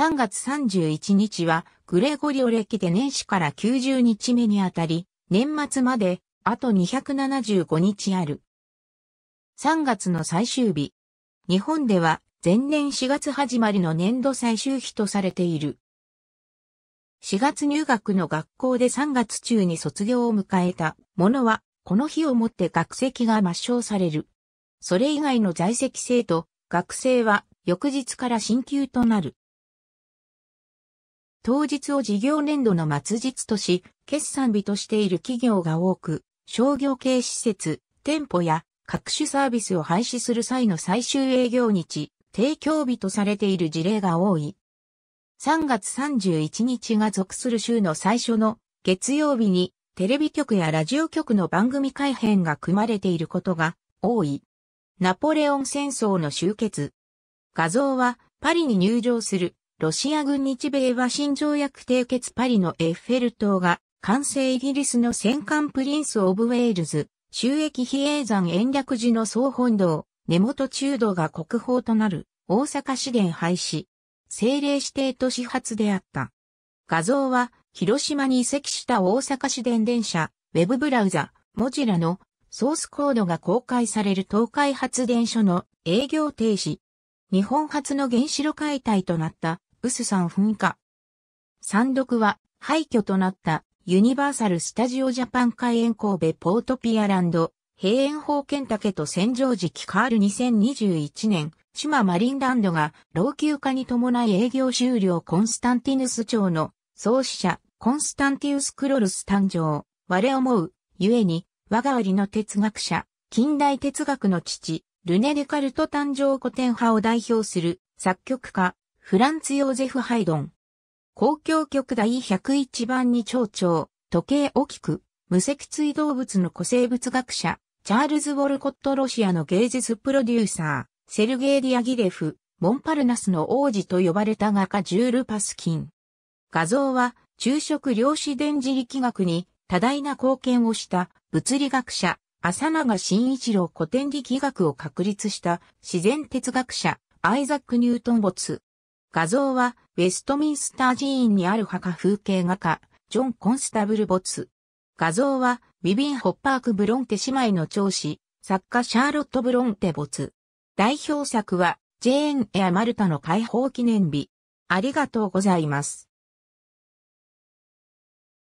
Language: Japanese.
3月31日はグレゴリオ歴で年始から90日目にあたり、年末まであと275日ある。3月の最終日。日本では前年4月始まりの年度最終日とされている。4月入学の学校で3月中に卒業を迎えた者は、この日をもって学籍が抹消される。それ以外の在籍生と学生は翌日から進級となる。当日を事業年度の末日とし、決算日としている企業が多く、商業系施設、店舗や各種サービスを廃止する際の最終営業日、提供日とされている事例が多い。3月31日が属する週の最初の月曜日にテレビ局やラジオ局の番組改編が組まれていることが多い。ナポレオン戦争の終結。画像はパリに入場するロシア軍日米和親条約締結パリのエッフェル塔が、完成イギリスの戦艦プリンス・オブ・ウェールズ、収益比叡山延暦寺の総本堂、根本中道が国宝となる、大阪市電廃止、政令指定都市発であった。画像は、広島に移籍した大阪市電電車、ウェブブラウザ、モジラのソースコードが公開される東海発電所の営業停止。日本初の原子炉解体となったス山噴火。山毒は廃墟となったユニバーサル・スタジオ・ジャパン開園神戸ポートピアランド、閉園法剣竹と戦場時期カール2021年、島マリンランドが老朽化に伴い営業終了コンスタンティヌス町の創始者コンスタンティウス・クロルス誕生、我思う、ゆえに、我がわりの哲学者、近代哲学の父、ルネ・デカルト誕生古典派を代表する作曲家、フランツ・ヨーゼフ・ハイドン。公共曲第101番に蝶々、時計大きく、無脊椎動物の古生物学者、チャールズ・ウォルコット・ロシアの芸術プロデューサー、セルゲイ・ディアギレフ、モンパルナスの王子と呼ばれた画家ジュール・パスキン。画像は、昼食量子電磁力学に多大な貢献をした物理学者、浅永慎一郎古典力学を確立した自然哲学者、アイザック・ニュートン・ボツ。画像は、ウェストミンスター寺院にある墓風景画家、ジョン・コンスタブル・ボツ。画像は、ビビン・ホッパーク・ブロンテ姉妹の長子、作家シャーロット・ブロンテ・ボツ。代表作は、ジェーン・エア・マルタの解放記念日。ありがとうございます。